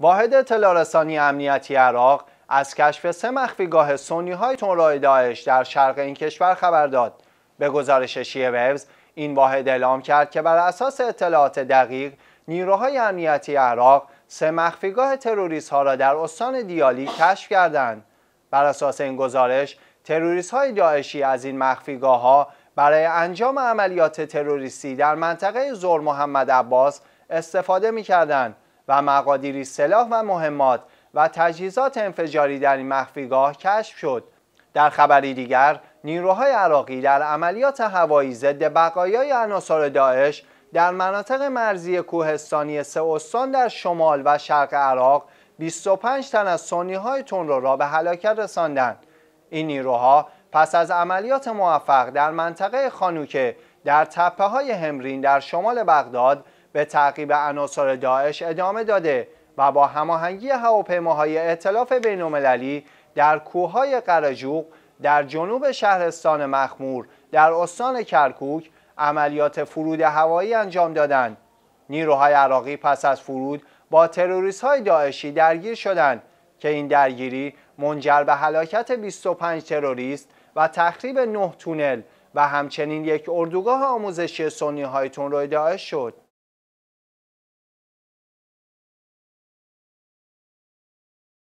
واحد تلارسانی امنیتی عراق از کشف سه مخفیگاه سنی های داعش در شرق این کشور خبر داد. به گزارش شیعه ووز این واحد اعلام کرد که بر اساس اطلاعات دقیق نیروهای امنیتی عراق سه مخفیگاه تروریست ها را در استان دیالی کشف کردند. بر اساس این گزارش تروریست های داعشی از این مخفیگاه ها برای انجام عملیات تروریستی در منطقه زور محمد عباس استفاده می و مقادیری سلاح و مهمات و تجهیزات انفجاری در این مخفیگاه کشف شد در خبری دیگر نیروهای عراقی در عملیات هوایی ضد بقایای عناصر داعش در مناطق مرزی کوهستانی سه استان در شمال و شرق عراق 25 تن از سنی های تون را به هلاکت رساندند این نیروها پس از عملیات موفق در منطقه خانوکه در تپه های همرین در شمال بغداد به تعقیب عناصر داعش ادامه داده و با هماهنگی هواپیماهای ائتلاف بینالمللی در کوههای قرجوق در جنوب شهرستان مخمور در استان کرکوک عملیات فرود هوایی انجام دادند نیروهای عراقی پس از فرود با تروریست های داعشی درگیر شدند که این درگیری منجر به هلاکت 25 تروریست و تخریب 9 تونل و همچنین یک اردوگاه آموزشی سنی های تون داعش شد